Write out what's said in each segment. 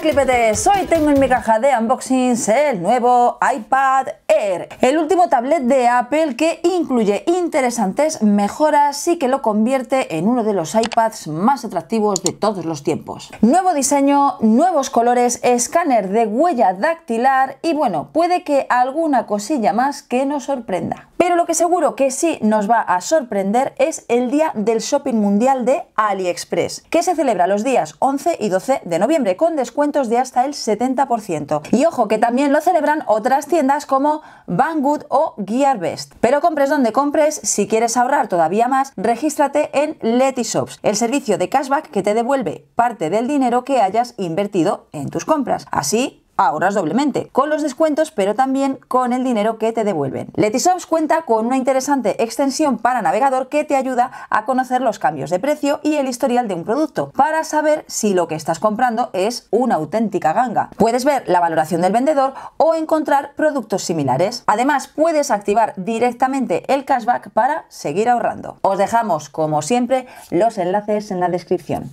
Hola clipetes, hoy tengo en mi caja de unboxings el nuevo iPad Air, el último tablet de Apple que incluye interesantes mejoras y que lo convierte en uno de los iPads más atractivos de todos los tiempos. Nuevo diseño, nuevos colores, escáner de huella dactilar y bueno, puede que alguna cosilla más que nos sorprenda. Pero lo que seguro que sí nos va a sorprender es el Día del Shopping Mundial de AliExpress, que se celebra los días 11 y 12 de noviembre con descuentos de hasta el 70%. Y ojo que también lo celebran otras tiendas como Banggood o Gearbest. Pero compres donde compres, si quieres ahorrar todavía más, regístrate en Letyshops, el servicio de cashback que te devuelve parte del dinero que hayas invertido en tus compras. Así ahorras doblemente, con los descuentos pero también con el dinero que te devuelven. Letisops cuenta con una interesante extensión para navegador que te ayuda a conocer los cambios de precio y el historial de un producto, para saber si lo que estás comprando es una auténtica ganga. Puedes ver la valoración del vendedor o encontrar productos similares. Además, puedes activar directamente el cashback para seguir ahorrando. Os dejamos, como siempre, los enlaces en la descripción.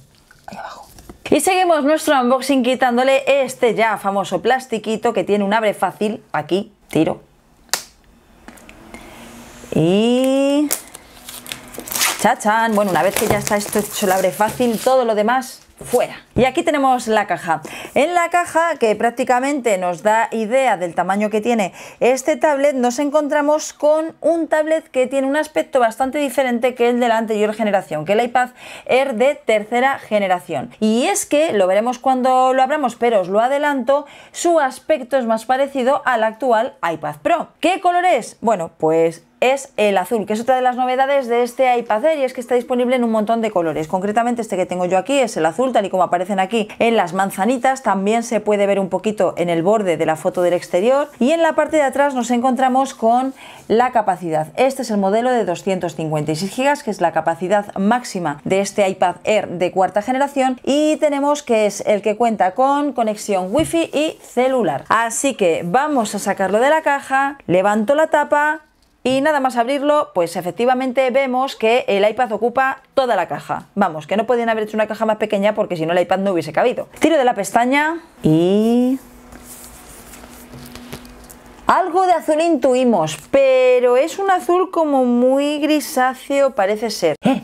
Ahí abajo. Y seguimos nuestro unboxing quitándole este ya famoso plastiquito que tiene un abre fácil. Aquí, tiro. Y... Chachan. Bueno, una vez que ya está esto hecho el abre fácil, todo lo demás fuera. Y aquí tenemos la caja. En la caja, que prácticamente nos da idea del tamaño que tiene este tablet, nos encontramos con un tablet que tiene un aspecto bastante diferente que el de la anterior generación, que el iPad Air de tercera generación. Y es que, lo veremos cuando lo abramos, pero os lo adelanto, su aspecto es más parecido al actual iPad Pro. ¿Qué color es? Bueno, pues es el azul, que es otra de las novedades de este iPad Air y es que está disponible en un montón de colores. Concretamente este que tengo yo aquí es el azul, tal y como aparecen aquí en las manzanitas. También se puede ver un poquito en el borde de la foto del exterior. Y en la parte de atrás nos encontramos con la capacidad. Este es el modelo de 256 GB, que es la capacidad máxima de este iPad Air de cuarta generación. Y tenemos que es el que cuenta con conexión Wi-Fi y celular. Así que vamos a sacarlo de la caja, levanto la tapa y nada más abrirlo, pues efectivamente vemos que el iPad ocupa toda la caja. Vamos, que no podían haber hecho una caja más pequeña porque si no el iPad no hubiese cabido. Tiro de la pestaña y... Algo de azul intuimos, pero es un azul como muy grisáceo parece ser. Eh,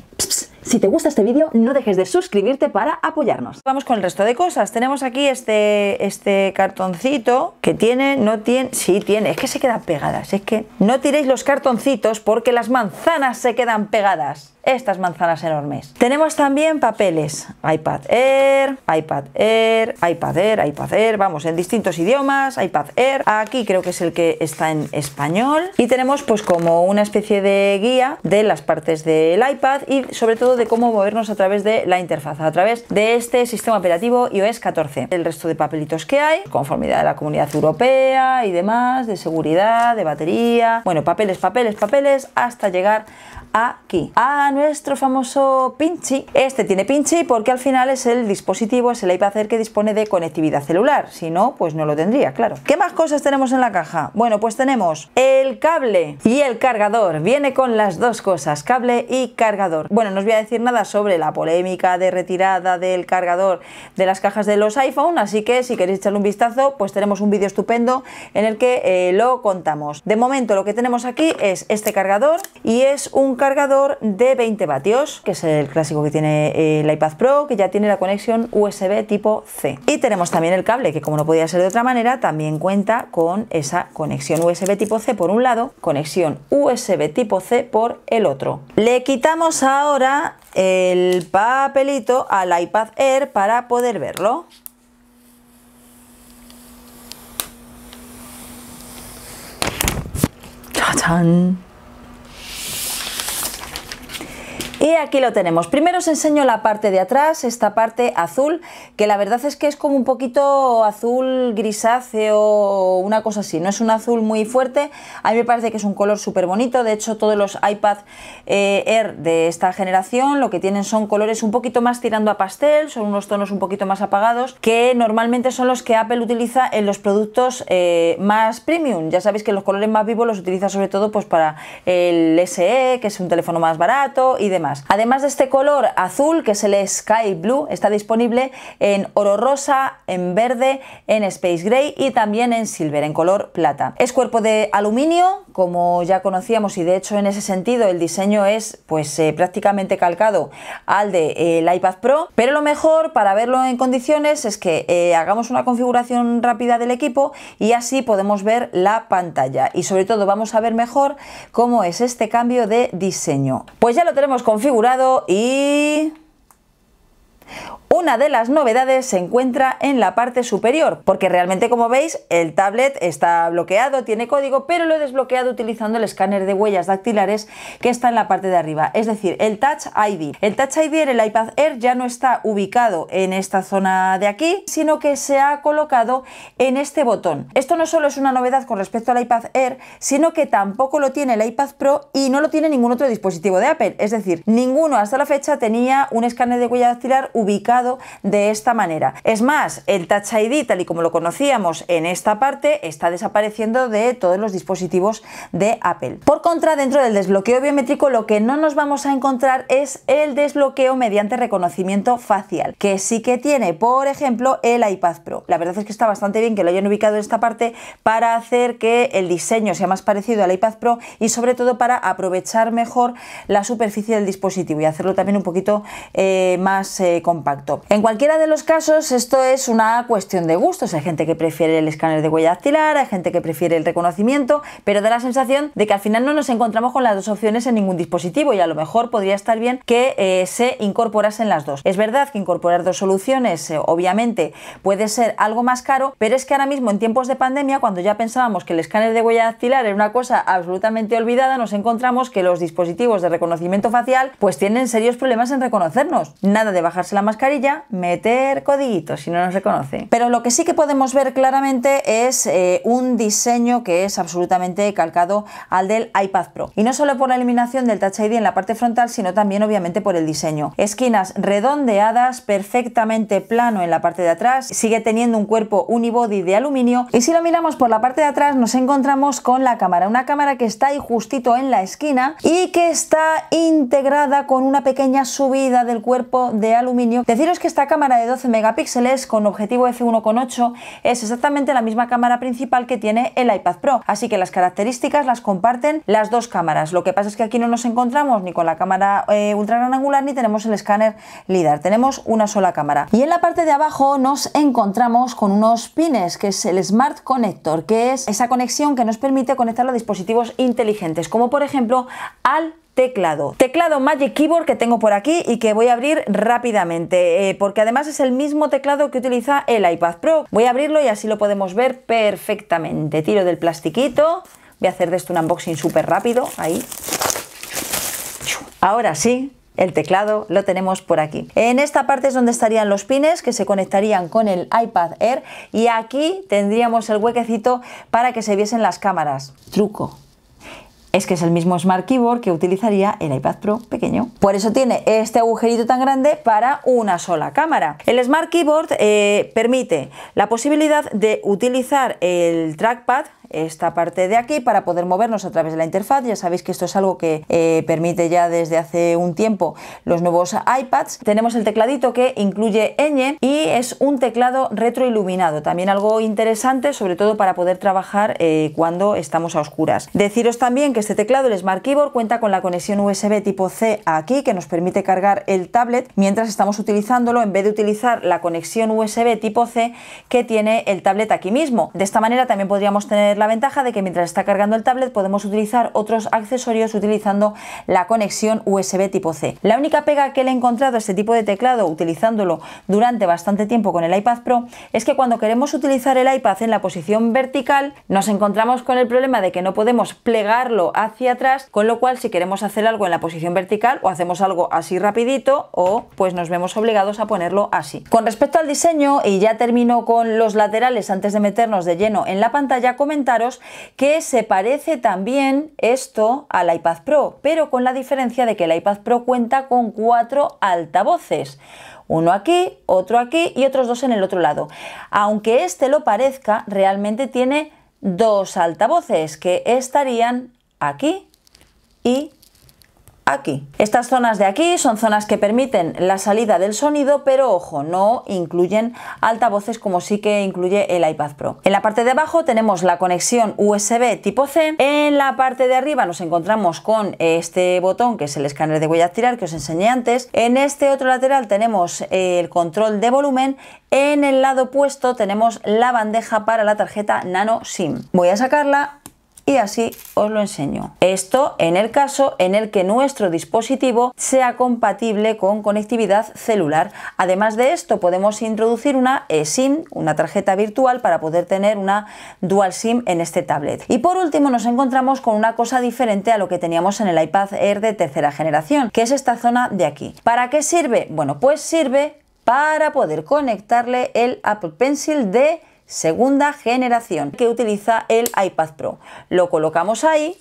si te gusta este vídeo, no dejes de suscribirte para apoyarnos. Vamos con el resto de cosas. Tenemos aquí este, este cartoncito que tiene, no tiene, sí tiene, es que se quedan pegadas. Es que no tiréis los cartoncitos porque las manzanas se quedan pegadas estas manzanas enormes. Tenemos también papeles, iPad Air, iPad Air, iPad Air, iPad Air, vamos, en distintos idiomas, iPad Air, aquí creo que es el que está en español y tenemos pues como una especie de guía de las partes del iPad y sobre todo de cómo movernos a través de la interfaz, a través de este sistema operativo iOS 14. El resto de papelitos que hay, conformidad de la comunidad europea y demás, de seguridad, de batería, bueno, papeles, papeles, papeles, hasta llegar aquí. A nuestro famoso Pinchi. Este tiene Pinchi porque al final es el dispositivo, es el iPad Air que dispone de conectividad celular. Si no, pues no lo tendría, claro. ¿Qué más cosas tenemos en la caja? Bueno, pues tenemos el cable y el cargador. Viene con las dos cosas, cable y cargador. Bueno, no os voy a decir nada sobre la polémica de retirada del cargador de las cajas de los iPhone, así que si queréis echarle un vistazo, pues tenemos un vídeo estupendo en el que eh, lo contamos. De momento lo que tenemos aquí es este cargador y es un cargador de 20 vatios, que es el clásico que tiene eh, el iPad Pro, que ya tiene la conexión USB tipo C. Y tenemos también el cable, que como no podía ser de otra manera, también cuenta con esa conexión USB tipo C por un lado, conexión USB tipo C por el otro. Le quitamos ahora el papelito al iPad Air para poder verlo. tan Y aquí lo tenemos. Primero os enseño la parte de atrás, esta parte azul, que la verdad es que es como un poquito azul grisáceo, una cosa así. No es un azul muy fuerte, a mí me parece que es un color súper bonito. De hecho, todos los iPad eh, Air de esta generación lo que tienen son colores un poquito más tirando a pastel, son unos tonos un poquito más apagados, que normalmente son los que Apple utiliza en los productos eh, más premium. Ya sabéis que los colores más vivos los utiliza sobre todo pues, para el SE, que es un teléfono más barato y demás. Además de este color azul, que es el Sky Blue, está disponible en oro rosa, en verde, en Space Gray y también en silver, en color plata. Es cuerpo de aluminio, como ya conocíamos, y de hecho en ese sentido el diseño es pues eh, prácticamente calcado al de, eh, iPad Pro, pero lo mejor para verlo en condiciones es que eh, hagamos una configuración rápida del equipo y así podemos ver la pantalla y sobre todo vamos a ver mejor cómo es este cambio de diseño. Pues ya lo tenemos configurado configurado y una de las novedades se encuentra en la parte superior, porque realmente como veis el tablet está bloqueado, tiene código, pero lo he desbloqueado utilizando el escáner de huellas dactilares que está en la parte de arriba, es decir, el Touch ID. El Touch ID en el iPad Air ya no está ubicado en esta zona de aquí, sino que se ha colocado en este botón. Esto no solo es una novedad con respecto al iPad Air, sino que tampoco lo tiene el iPad Pro y no lo tiene ningún otro dispositivo de Apple, es decir, ninguno hasta la fecha tenía un escáner de huella dactilar ubicado de esta manera. Es más, el Touch ID tal y como lo conocíamos en esta parte está desapareciendo de todos los dispositivos de Apple. Por contra, dentro del desbloqueo biométrico lo que no nos vamos a encontrar es el desbloqueo mediante reconocimiento facial, que sí que tiene, por ejemplo, el iPad Pro. La verdad es que está bastante bien que lo hayan ubicado en esta parte para hacer que el diseño sea más parecido al iPad Pro y sobre todo para aprovechar mejor la superficie del dispositivo y hacerlo también un poquito eh, más eh, compacto. En cualquiera de los casos, esto es una cuestión de gustos. Hay gente que prefiere el escáner de huella dactilar, hay gente que prefiere el reconocimiento, pero da la sensación de que al final no nos encontramos con las dos opciones en ningún dispositivo y a lo mejor podría estar bien que eh, se incorporasen las dos. Es verdad que incorporar dos soluciones, eh, obviamente, puede ser algo más caro, pero es que ahora mismo en tiempos de pandemia, cuando ya pensábamos que el escáner de huella dactilar era una cosa absolutamente olvidada, nos encontramos que los dispositivos de reconocimiento facial pues tienen serios problemas en reconocernos. Nada de bajarse la mascarilla, meter codiguitos si no nos reconoce. Pero lo que sí que podemos ver claramente es eh, un diseño que es absolutamente calcado al del iPad Pro. Y no solo por la eliminación del Touch ID en la parte frontal, sino también obviamente por el diseño. Esquinas redondeadas, perfectamente plano en la parte de atrás, sigue teniendo un cuerpo unibody de aluminio y si lo miramos por la parte de atrás nos encontramos con la cámara, una cámara que está ahí justito en la esquina y que está integrada con una pequeña subida del cuerpo de aluminio Deciros que esta cámara de 12 megapíxeles con objetivo f1.8 es exactamente la misma cámara principal que tiene el iPad Pro, así que las características las comparten las dos cámaras. Lo que pasa es que aquí no nos encontramos ni con la cámara eh, ultra gran angular ni tenemos el escáner LIDAR, tenemos una sola cámara. Y en la parte de abajo nos encontramos con unos pines, que es el Smart Connector, que es esa conexión que nos permite conectar los dispositivos inteligentes, como por ejemplo al teclado. Teclado Magic Keyboard que tengo por aquí y que voy a abrir rápidamente, eh, porque además es el mismo teclado que utiliza el iPad Pro. Voy a abrirlo y así lo podemos ver perfectamente. Tiro del plastiquito, voy a hacer de esto un unboxing súper rápido, ahí. Ahora sí, el teclado lo tenemos por aquí. En esta parte es donde estarían los pines que se conectarían con el iPad Air y aquí tendríamos el huequecito para que se viesen las cámaras. Truco, es que es el mismo Smart Keyboard que utilizaría el iPad Pro pequeño. Por eso tiene este agujerito tan grande para una sola cámara. El Smart Keyboard eh, permite la posibilidad de utilizar el trackpad esta parte de aquí para poder movernos a través de la interfaz. Ya sabéis que esto es algo que eh, permite ya desde hace un tiempo los nuevos iPads. Tenemos el tecladito que incluye ñ y es un teclado retroiluminado. También algo interesante, sobre todo para poder trabajar eh, cuando estamos a oscuras. Deciros también que este teclado, el Smart Keyboard, cuenta con la conexión USB tipo C aquí que nos permite cargar el tablet mientras estamos utilizándolo en vez de utilizar la conexión USB tipo C que tiene el tablet aquí mismo. De esta manera también podríamos tener la ventaja de que mientras está cargando el tablet podemos utilizar otros accesorios utilizando la conexión USB tipo C. La única pega que le he encontrado a este tipo de teclado utilizándolo durante bastante tiempo con el iPad Pro es que cuando queremos utilizar el iPad en la posición vertical nos encontramos con el problema de que no podemos plegarlo hacia atrás, con lo cual si queremos hacer algo en la posición vertical o hacemos algo así rapidito o pues nos vemos obligados a ponerlo así. Con respecto al diseño y ya termino con los laterales antes de meternos de lleno en la pantalla, comentar que se parece también esto al iPad Pro, pero con la diferencia de que el iPad Pro cuenta con cuatro altavoces uno aquí, otro aquí y otros dos en el otro lado. Aunque este lo parezca, realmente tiene dos altavoces que estarían aquí y aquí. Estas zonas de aquí son zonas que permiten la salida del sonido, pero ojo, no incluyen altavoces como sí que incluye el iPad Pro. En la parte de abajo tenemos la conexión USB tipo C, en la parte de arriba nos encontramos con este botón que es el escáner de huella tirar que os enseñé antes, en este otro lateral tenemos el control de volumen, en el lado opuesto tenemos la bandeja para la tarjeta nano SIM. Voy a sacarla y así os lo enseño. Esto en el caso en el que nuestro dispositivo sea compatible con conectividad celular. Además de esto podemos introducir una eSIM, una tarjeta virtual para poder tener una dual SIM en este tablet. Y por último nos encontramos con una cosa diferente a lo que teníamos en el iPad Air de tercera generación, que es esta zona de aquí. ¿Para qué sirve? Bueno, pues sirve para poder conectarle el Apple Pencil de segunda generación que utiliza el iPad Pro. Lo colocamos ahí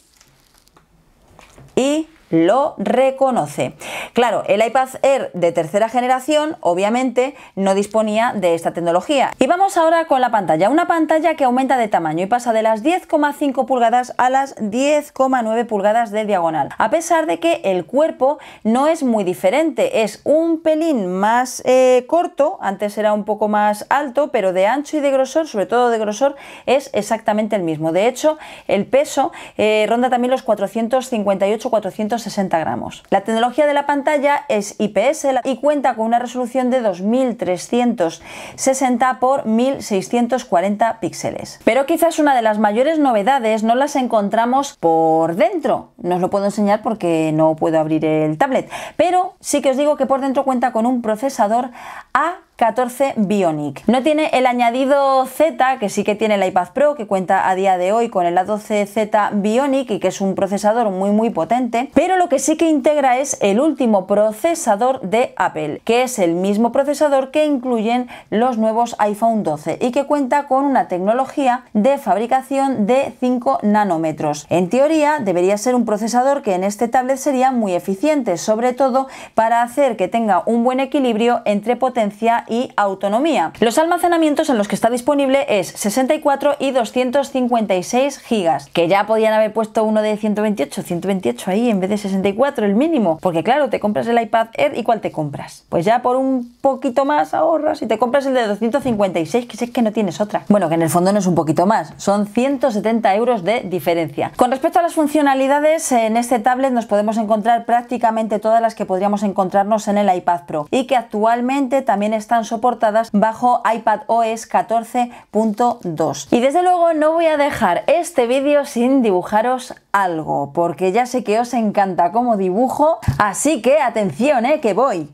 y lo reconoce. Claro, el iPad Air de tercera generación obviamente no disponía de esta tecnología. Y vamos ahora con la pantalla, una pantalla que aumenta de tamaño y pasa de las 10,5 pulgadas a las 10,9 pulgadas de diagonal. A pesar de que el cuerpo no es muy diferente, es un pelín más eh, corto, antes era un poco más alto, pero de ancho y de grosor, sobre todo de grosor, es exactamente el mismo. De hecho, el peso eh, ronda también los 458-400 gramos. La tecnología de la pantalla es IPS y cuenta con una resolución de 2360 por 1640 píxeles. Pero quizás una de las mayores novedades no las encontramos por dentro. No os lo puedo enseñar porque no puedo abrir el tablet, pero sí que os digo que por dentro cuenta con un procesador A 14 Bionic. No tiene el añadido Z, que sí que tiene el iPad Pro, que cuenta a día de hoy con el A12Z Bionic y que es un procesador muy muy potente, pero lo que sí que integra es el último procesador de Apple, que es el mismo procesador que incluyen los nuevos iPhone 12 y que cuenta con una tecnología de fabricación de 5 nanómetros. En teoría debería ser un procesador que en este tablet sería muy eficiente, sobre todo para hacer que tenga un buen equilibrio entre potencia y autonomía. Los almacenamientos en los que está disponible es 64 y 256 GB, que ya podían haber puesto uno de 128, 128 ahí en vez de 64 el mínimo, porque claro, te compras el iPad Air y cuál te compras. Pues ya por un poquito más ahorras y te compras el de 256, que si es que no tienes otra. Bueno, que en el fondo no es un poquito más, son 170 euros de diferencia. Con respecto a las funcionalidades, en este tablet nos podemos encontrar prácticamente todas las que podríamos encontrarnos en el iPad Pro y que actualmente también están soportadas bajo ipad OS 14.2. Y desde luego no voy a dejar este vídeo sin dibujaros algo, porque ya sé que os encanta como dibujo, así que atención, eh, que voy.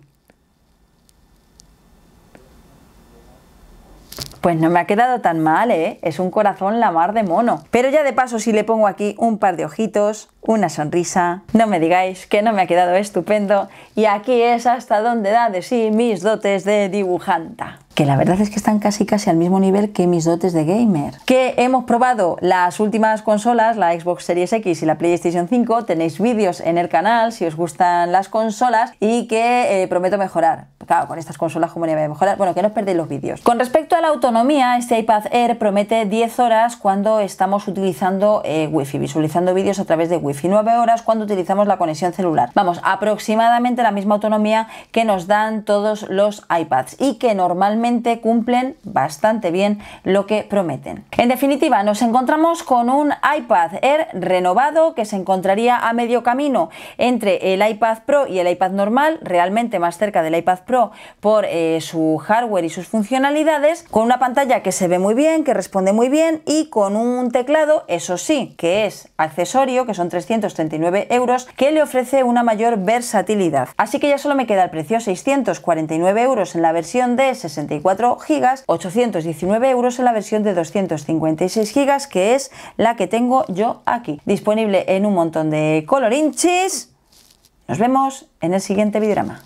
Pues no me ha quedado tan mal, ¿eh? Es un corazón la mar de mono. Pero ya de paso, si le pongo aquí un par de ojitos, una sonrisa, no me digáis que no me ha quedado estupendo. Y aquí es hasta donde da de sí mis dotes de dibujanta. Que la verdad es que están casi casi al mismo nivel que mis dotes de gamer. Que hemos probado las últimas consolas, la Xbox Series X y la PlayStation 5. Tenéis vídeos en el canal si os gustan las consolas y que eh, prometo mejorar claro, con estas consolas como me voy a mejorar. Bueno, que no os perdéis los vídeos. Con respecto a la autonomía, este iPad Air promete 10 horas cuando estamos utilizando eh, Wi-Fi, visualizando vídeos a través de Wi-Fi, 9 horas cuando utilizamos la conexión celular. Vamos, aproximadamente la misma autonomía que nos dan todos los iPads y que normalmente cumplen bastante bien lo que prometen. En definitiva, nos encontramos con un iPad Air renovado que se encontraría a medio camino entre el iPad Pro y el iPad normal, realmente más cerca del iPad Pro por eh, su hardware y sus funcionalidades, con una pantalla que se ve muy bien, que responde muy bien y con un teclado, eso sí, que es accesorio, que son 339 euros, que le ofrece una mayor versatilidad. Así que ya solo me queda el precio 649 euros en la versión de 64 GB, 819 euros en la versión de 256 gigas que es la que tengo yo aquí. Disponible en un montón de colorinches. Nos vemos en el siguiente videograma.